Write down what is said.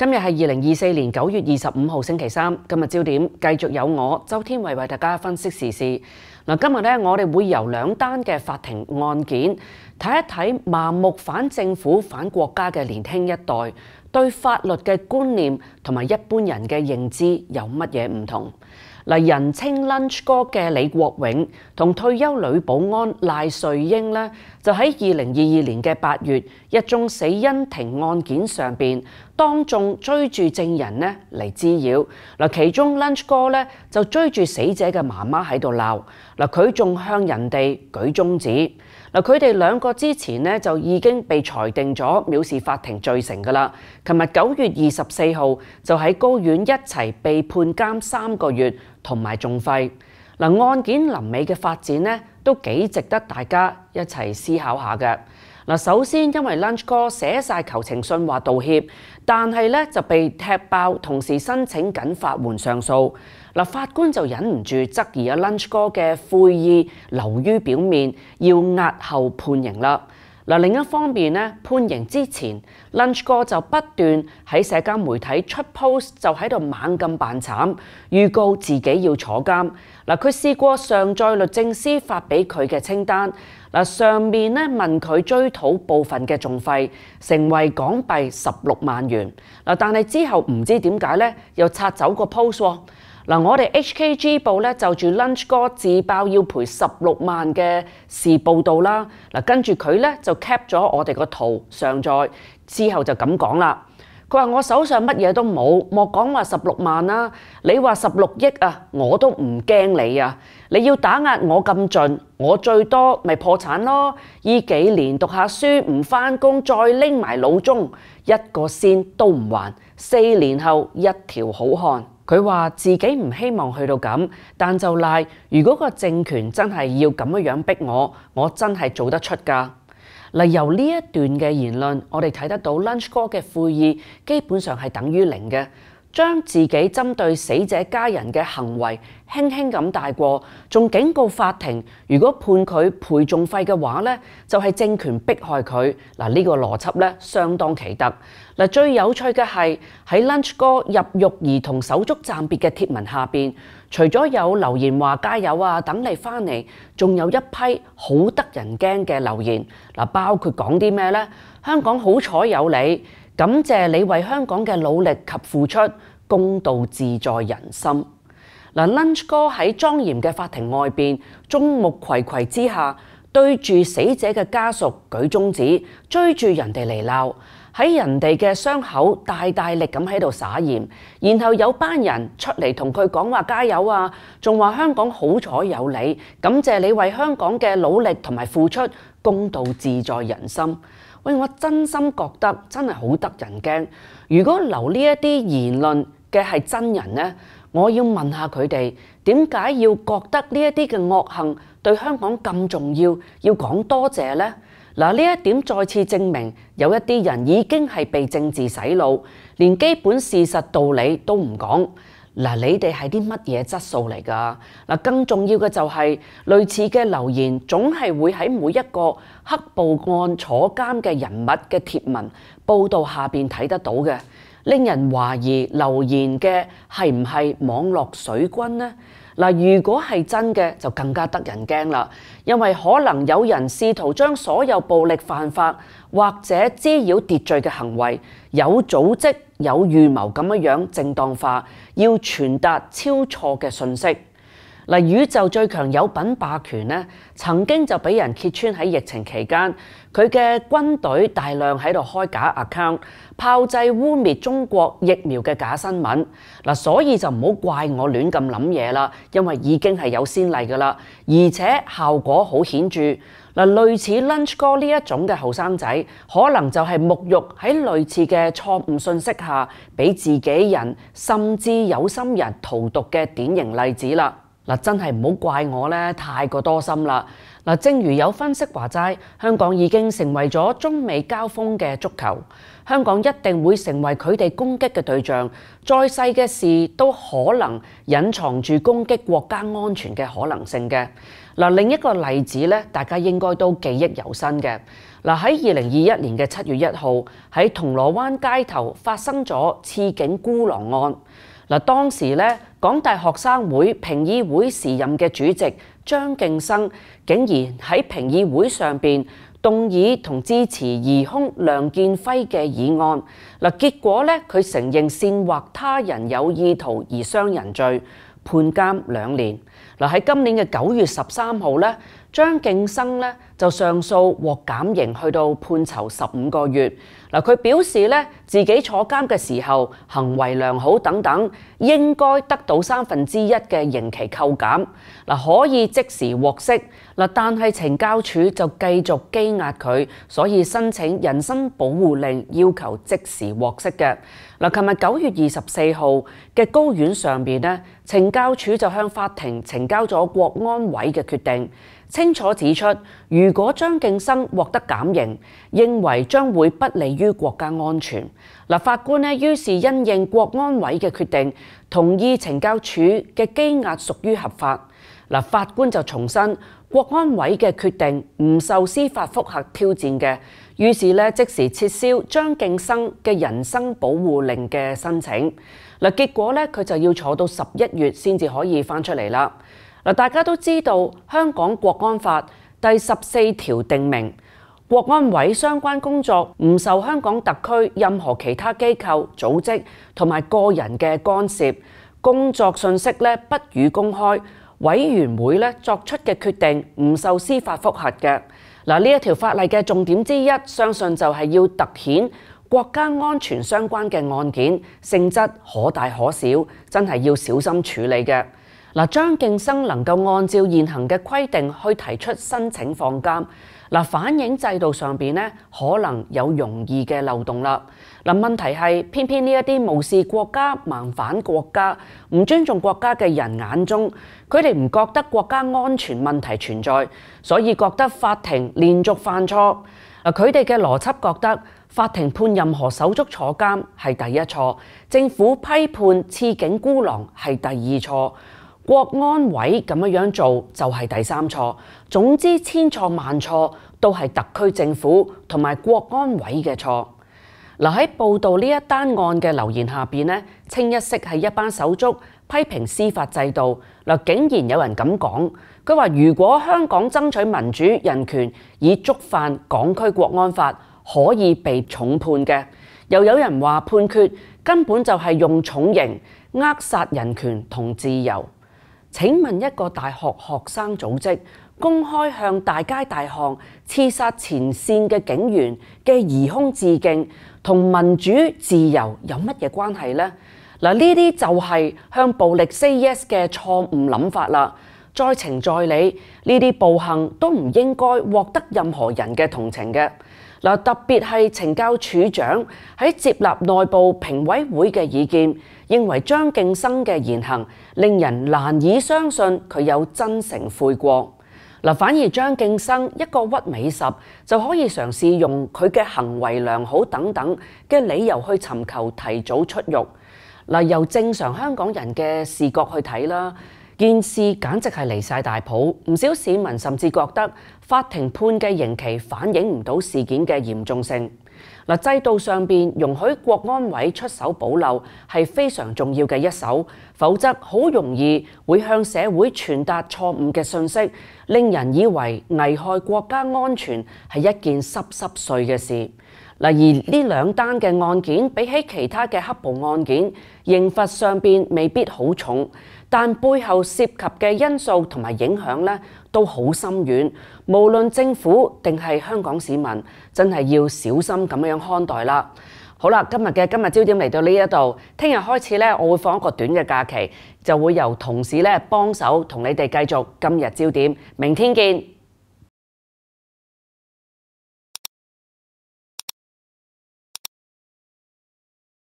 今日系二零二四年九月二十五号星期三。今日焦点继续有我周天慧为大家分析时事。嗱，今日咧，我哋会由两单嘅法庭案件睇一睇盲目反政府、反国家嘅年轻一代。對法律嘅觀念同埋一般人嘅認知有乜嘢唔同？嗱，人稱 lunch 哥嘅李國永同退休女保安賴瑞英咧，就喺二零二二年嘅八月一宗死因庭案件上邊，當眾追住證人咧嚟滋擾。嗱，其中 lunch 哥咧就追住死者嘅媽媽喺度鬧，嗱佢仲向人哋舉中指。嗱，佢哋兩個之前咧就已經被裁定咗藐視法庭罪成㗎啦。琴日九月二十四號就喺高院一齊被判監三個月同埋重費。嗱，案件臨尾嘅發展咧都幾值得大家一齊思考下嘅。嗱，首先因為 Lunch 哥寫曬求情信話道歉，但係咧就被踢爆，同時申請緊法援上訴。嗱，法官就忍唔住質疑阿 Lunch 哥嘅悔意流於表面，要押後判刑啦。嗱，另一方面咧，判刑之前，Lunch 哥就不斷喺社交媒體出 post，就喺度猛咁扮慘，預告自己要坐監。嗱，佢試過上載律政司發俾佢嘅清單，嗱上面咧問佢追討部分嘅仲費，成為港幣十六萬元。嗱，但係之後唔知點解咧，又拆走個 post 喎。嗱，我哋 H K G 部咧就住 Lunch 哥自爆要賠十六萬嘅事報道啦。嗱，跟住佢咧就 cap 咗我哋個圖上載，之後就咁講啦。佢話：我手上乜嘢都冇，莫講話十六萬啦，你話十六億啊，我都唔驚你啊。你要打壓我咁盡，我最多咪破產咯。依幾年讀下書，唔翻工，再拎埋老中一個先都唔還。四年後一條好漢。佢話自己唔希望去到咁，但就賴如果個政權真係要咁樣逼我，我真係做得出噶。例由呢一段嘅言論，我哋睇得到 Lunch 哥嘅悔意基本上係等於零嘅。將自己針對死者家人嘅行為輕輕咁大過，仲警告法庭，如果判佢陪仲費嘅話呢就係政權迫害佢。嗱，呢個邏輯咧相當奇特。嗱，最有趣嘅係喺 Lunch 哥入獄兒童手足暫別嘅貼文下邊。除咗有留言話加油啊，等你翻嚟，仲有一批好得人驚嘅留言嗱，包括講啲咩呢？香港好彩有你，感謝你為香港嘅努力及付出，公道自在人心嗱。Lunch 哥喺莊嚴嘅法庭外邊，眾目睽睽之下。对住死者嘅家属举中指，追住人哋嚟闹，喺人哋嘅伤口大大力咁喺度撒盐，然后有班人出嚟同佢讲话加油啊，仲话香港好彩有你，感谢你为香港嘅努力同埋付出，公道自在人心。喂，我真心觉得真系好得人惊，如果留呢一啲言论嘅系真人呢？我要問下佢哋點解要覺得呢一啲嘅惡行對香港咁重要，要講多謝呢？嗱，呢一點再次證明有一啲人已經係被政治洗腦，連基本事實道理都唔講。嗱，你哋係啲乜嘢質素嚟噶？嗱，更重要嘅就係類似嘅留言總係會喺每一個黑暴案坐監嘅人物嘅貼文報道下面睇得到嘅。令人懷疑留言嘅係唔係網絡水軍呢？嗱，如果係真嘅，就更加得人驚啦，因為可能有人試圖將所有暴力犯法或者滋擾秩序嘅行為有組織有預謀咁樣正當化，要傳達超錯嘅信息。嗱，宇宙最強有品霸權咧，曾經就俾人揭穿喺疫情期間，佢嘅軍隊大量喺度開假 account，炮製污蔑中國疫苗嘅假新聞。嗱，所以就唔好怪我亂咁諗嘢啦，因為已經係有先例噶啦，而且效果好顯著。嗱，類似 Lunch 哥呢一種嘅後生仔，可能就係沐浴喺類似嘅錯誤信息下，俾自己人甚至有心人荼毒嘅典型例子啦。嗱，真係唔好怪我咧，太過多心啦。嗱，正如有分析話齋，香港已經成為咗中美交鋒嘅足球，香港一定會成為佢哋攻擊嘅對象。再細嘅事都可能隱藏住攻擊國家安全嘅可能性嘅。嗱，另一個例子咧，大家應該都記憶猶新嘅。嗱，喺二零二一年嘅七月一號，喺銅鑼灣街頭發生咗刺警孤狼案。嗱，當時咧，港大學生會評議會時任嘅主席張敬生，竟然喺評議會上邊動議同支持疑兇梁建輝嘅議案。嗱，結果咧，佢承認煽惑他人有意圖而傷人罪，判監兩年。嗱，喺今年嘅九月十三號咧。張敬生咧就上訴獲減刑，去到判囚十五個月。嗱，佢表示咧自己坐監嘅時候行為良好等等，應該得到三分之一嘅刑期扣減，嗱可以即時獲釋。嗱，但係懲教署就繼續押佢，所以申請人身保護令，要求即時獲釋嘅。嗱，琴日九月二十四號嘅高院上面咧，懲教署就向法庭呈交咗國安委嘅決定。清楚指出，如果張敬生獲得減刑，認為將會不利於國家安全。嗱，法官呢，於是因應國安委嘅決定，同意懲教署嘅基押屬於合法。嗱，法官就重申國安委嘅決定唔受司法複核挑戰嘅，於是呢，即時撤銷張敬生嘅人身保護令嘅申請。嗱，結果呢，佢就要坐到十一月先至可以翻出嚟啦。嗱，大家都知道香港国安法第十四条定明，国安委相关工作唔受香港特区任何其他机构、组织同埋个人嘅干涉，工作信息咧不予公开，委员会咧作出嘅决定唔受司法复核嘅。嗱，呢一条法例嘅重点之一，相信就系要突显国家安全相关嘅案件性质可大可小，真系要小心处理嘅。嗱，張敬生能夠按照現行嘅規定去提出申請放監，嗱，反映制度上邊咧可能有容易嘅漏洞啦。嗱，問題係偏偏呢一啲無視國家、盲反國家、唔尊重國家嘅人眼中，佢哋唔覺得國家安全問題存在，所以覺得法庭連續犯錯。嗱，佢哋嘅邏輯覺得法庭判任何手足坐監係第一錯，政府批判刺警孤狼係第二錯。国安委咁样做就系第三错，总之千错万错都系特区政府同埋国安委嘅错。嗱喺报道呢一单案嘅留言下边呢，清一色系一班手足批评司法制度。嗱，竟然有人咁讲，佢话如果香港争取民主人权以触犯港区国安法，可以被重判嘅。又有人话判决根本就系用重刑扼杀人权同自由。请问一个大学学生组织公开向大街大巷刺杀前线嘅警员嘅疑空致敬，同民主自由有乜嘢关系呢？嗱，呢啲就系向暴力 say yes 嘅错误谂法啦。在情在理，呢啲暴行都唔应该获得任何人嘅同情嘅。嗱，特别系惩教署长喺接纳内部评委会嘅意见。认为张敬生嘅言行令人难以相信佢有真诚悔过，嗱，反而张敬生一个屈美十就可以尝试用佢嘅行为良好等等嘅理由去寻求提早出狱。嗱，由正常香港人嘅视角去睇啦，件事简直系离晒大谱，唔少市民甚至觉得法庭判嘅刑期反映唔到事件嘅严重性。嗱，制度上边容许国安委出手保留，系非常重要嘅一手，否则好容易会向社会传达错误嘅信息，令人以为危害国家安全系一件湿湿碎嘅事。嗱，而呢兩單嘅案件比起其他嘅黑暴案件，刑罰上邊未必好重，但背後涉及嘅因素同埋影響咧都好深遠。無論政府定係香港市民，真係要小心咁樣看待啦。好啦，今日嘅今日焦點嚟到呢一度，聽日開始咧，我會放一個短嘅假期，就會由同事咧幫手同你哋繼續今日焦點，明天見。